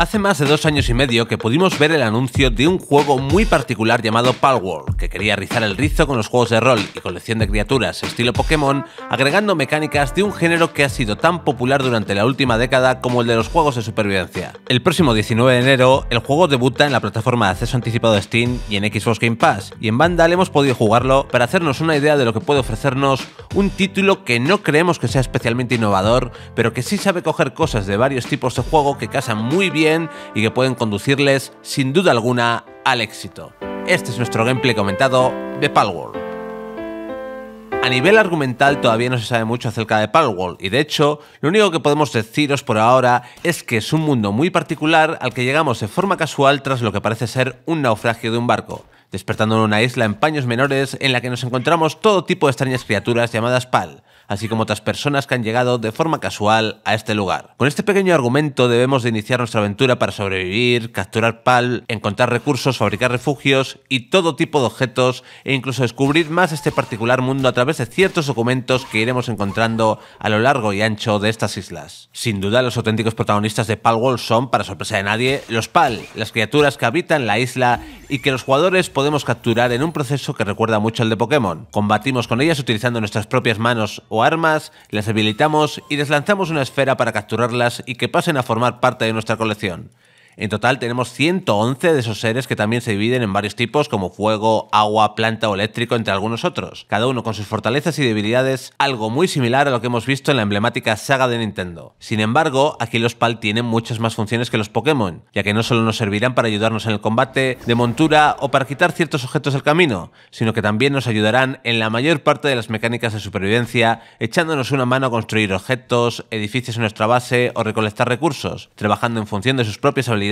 Hace más de dos años y medio que pudimos ver el anuncio de un juego muy particular llamado Palworld, que quería rizar el rizo con los juegos de rol y colección de criaturas estilo Pokémon, agregando mecánicas de un género que ha sido tan popular durante la última década como el de los juegos de supervivencia. El próximo 19 de enero, el juego debuta en la plataforma de acceso anticipado de Steam y en Xbox Game Pass, y en Vandal hemos podido jugarlo para hacernos una idea de lo que puede ofrecernos un título que no creemos que sea especialmente innovador, pero que sí sabe coger cosas de varios tipos de juego que casan muy bien y que pueden conducirles sin duda alguna al éxito. Este es nuestro gameplay comentado de Palworld. A nivel argumental todavía no se sabe mucho acerca de Palworld y de hecho lo único que podemos deciros por ahora es que es un mundo muy particular al que llegamos de forma casual tras lo que parece ser un naufragio de un barco, despertando en una isla en paños menores en la que nos encontramos todo tipo de extrañas criaturas llamadas Pal, así como otras personas que han llegado de forma casual a este lugar. Con este pequeño argumento debemos de iniciar nuestra aventura para sobrevivir, capturar pal, encontrar recursos, fabricar refugios y todo tipo de objetos e incluso descubrir más este particular mundo a través de ciertos documentos que iremos encontrando a lo largo y ancho de estas islas. Sin duda los auténticos protagonistas de Palworld son, para sorpresa de nadie, los pal, las criaturas que habitan la isla y que los jugadores podemos capturar en un proceso que recuerda mucho al de Pokémon. Combatimos con ellas utilizando nuestras propias manos o armas, las habilitamos y deslanzamos una esfera para capturarlas y que pasen a formar parte de nuestra colección. En total tenemos 111 de esos seres que también se dividen en varios tipos como fuego, agua, planta o eléctrico, entre algunos otros, cada uno con sus fortalezas y debilidades, algo muy similar a lo que hemos visto en la emblemática saga de Nintendo. Sin embargo, aquí los PAL tienen muchas más funciones que los Pokémon, ya que no solo nos servirán para ayudarnos en el combate, de montura o para quitar ciertos objetos del camino, sino que también nos ayudarán en la mayor parte de las mecánicas de supervivencia, echándonos una mano a construir objetos, edificios en nuestra base o recolectar recursos, trabajando en función de sus propias habilidades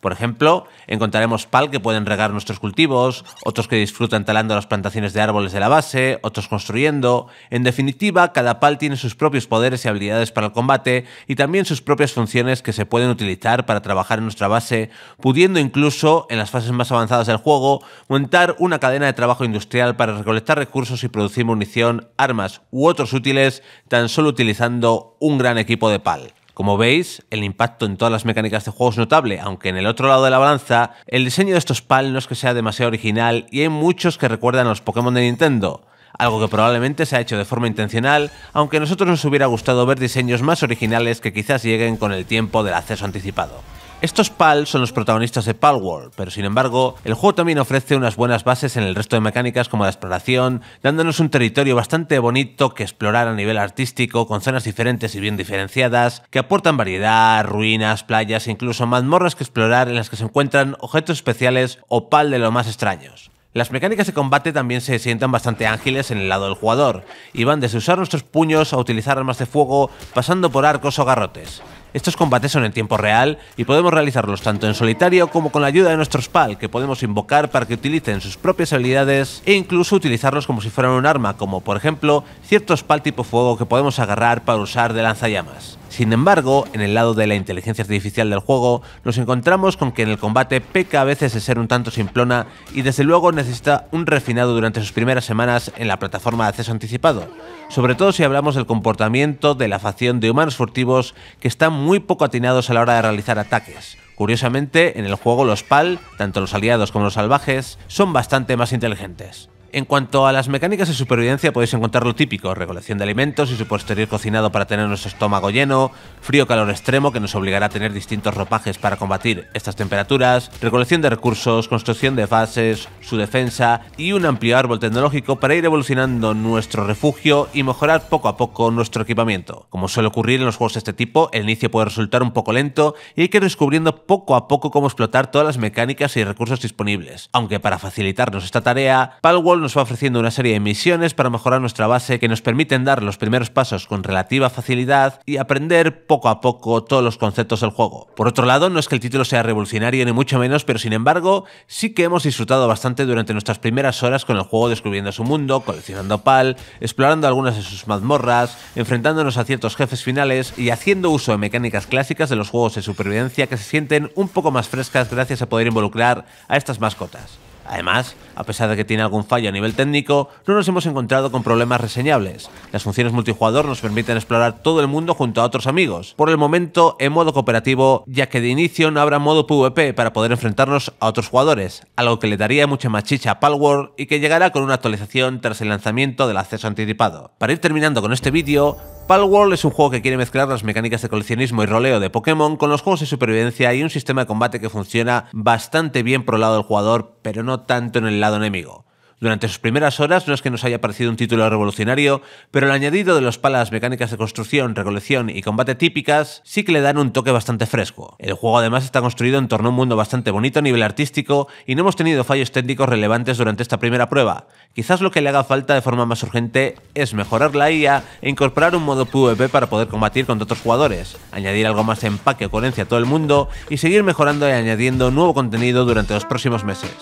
por ejemplo, encontraremos pal que pueden regar nuestros cultivos, otros que disfrutan talando las plantaciones de árboles de la base, otros construyendo. En definitiva, cada pal tiene sus propios poderes y habilidades para el combate y también sus propias funciones que se pueden utilizar para trabajar en nuestra base, pudiendo incluso, en las fases más avanzadas del juego, montar una cadena de trabajo industrial para recolectar recursos y producir munición, armas u otros útiles tan solo utilizando un gran equipo de pal. Como veis, el impacto en todas las mecánicas de juego es notable, aunque en el otro lado de la balanza, el diseño de estos PAL no es que sea demasiado original y hay muchos que recuerdan a los Pokémon de Nintendo, algo que probablemente se ha hecho de forma intencional, aunque a nosotros nos hubiera gustado ver diseños más originales que quizás lleguen con el tiempo del acceso anticipado. Estos PAL son los protagonistas de PAL World, pero sin embargo, el juego también ofrece unas buenas bases en el resto de mecánicas como la exploración, dándonos un territorio bastante bonito que explorar a nivel artístico, con zonas diferentes y bien diferenciadas, que aportan variedad, ruinas, playas e incluso mazmorras que explorar en las que se encuentran objetos especiales o PAL de lo más extraños. Las mecánicas de combate también se sientan bastante ágiles en el lado del jugador, y van desde usar nuestros puños a utilizar armas de fuego, pasando por arcos o garrotes. Estos combates son en tiempo real y podemos realizarlos tanto en solitario como con la ayuda de nuestros PAL que podemos invocar para que utilicen sus propias habilidades e incluso utilizarlos como si fueran un arma, como por ejemplo ciertos PAL tipo fuego que podemos agarrar para usar de lanzallamas. Sin embargo, en el lado de la inteligencia artificial del juego, nos encontramos con que en el combate peca a veces de ser un tanto simplona y desde luego necesita un refinado durante sus primeras semanas en la plataforma de acceso anticipado, sobre todo si hablamos del comportamiento de la facción de humanos furtivos que están muy poco atinados a la hora de realizar ataques. Curiosamente, en el juego los PAL, tanto los aliados como los salvajes, son bastante más inteligentes. En cuanto a las mecánicas de supervivencia podéis encontrar lo típico, recolección de alimentos y su posterior cocinado para tener nuestro estómago lleno, frío-calor extremo que nos obligará a tener distintos ropajes para combatir estas temperaturas, recolección de recursos, construcción de bases, su defensa y un amplio árbol tecnológico para ir evolucionando nuestro refugio y mejorar poco a poco nuestro equipamiento. Como suele ocurrir en los juegos de este tipo, el inicio puede resultar un poco lento y hay que ir descubriendo poco a poco cómo explotar todas las mecánicas y recursos disponibles. Aunque para facilitarnos esta tarea, nos va ofreciendo una serie de misiones para mejorar nuestra base que nos permiten dar los primeros pasos con relativa facilidad y aprender poco a poco todos los conceptos del juego. Por otro lado, no es que el título sea revolucionario ni mucho menos, pero sin embargo, sí que hemos disfrutado bastante durante nuestras primeras horas con el juego descubriendo su mundo, coleccionando pal, explorando algunas de sus mazmorras, enfrentándonos a ciertos jefes finales y haciendo uso de mecánicas clásicas de los juegos de supervivencia que se sienten un poco más frescas gracias a poder involucrar a estas mascotas. Además, a pesar de que tiene algún fallo a nivel técnico, no nos hemos encontrado con problemas reseñables. Las funciones multijugador nos permiten explorar todo el mundo junto a otros amigos. Por el momento, en modo cooperativo, ya que de inicio no habrá modo PvP para poder enfrentarnos a otros jugadores, algo que le daría mucha más chicha a Palworld y que llegará con una actualización tras el lanzamiento del acceso anticipado. Para ir terminando con este vídeo, Palworld es un juego que quiere mezclar las mecánicas de coleccionismo y roleo de Pokémon con los juegos de supervivencia y un sistema de combate que funciona bastante bien por el lado del jugador, pero no tanto en el lado enemigo. Durante sus primeras horas no es que nos haya parecido un título revolucionario, pero el añadido de los palas mecánicas de construcción, recolección y combate típicas sí que le dan un toque bastante fresco. El juego además está construido en torno a un mundo bastante bonito a nivel artístico y no hemos tenido fallos técnicos relevantes durante esta primera prueba. Quizás lo que le haga falta de forma más urgente es mejorar la IA e incorporar un modo PvP para poder combatir contra otros jugadores, añadir algo más de empaque o coherencia a todo el mundo y seguir mejorando y añadiendo nuevo contenido durante los próximos meses.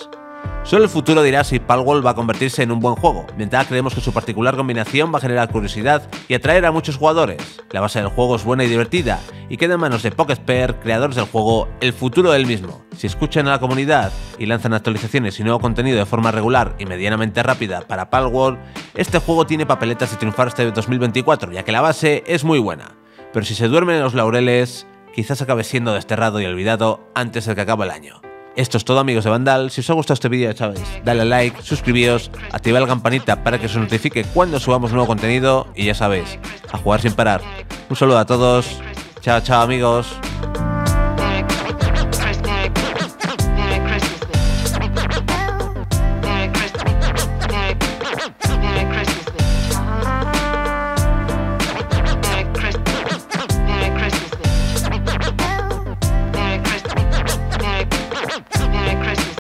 Solo el futuro dirá si Palworld va a convertirse en un buen juego. Mientras creemos que su particular combinación va a generar curiosidad y atraer a muchos jugadores. La base del juego es buena y divertida, y queda en manos de Spare, creadores del juego, el futuro del mismo. Si escuchan a la comunidad y lanzan actualizaciones y nuevo contenido de forma regular y medianamente rápida para Palworld, este juego tiene papeletas de triunfar este 2024, ya que la base es muy buena. Pero si se duermen en los laureles, quizás acabe siendo desterrado y olvidado antes de que acabe el año. Esto es todo amigos de Vandal, si os ha gustado este vídeo ya sabéis, dale a like, suscribíos, activa la campanita para que os notifique cuando subamos nuevo contenido y ya sabéis, a jugar sin parar. Un saludo a todos, chao chao amigos.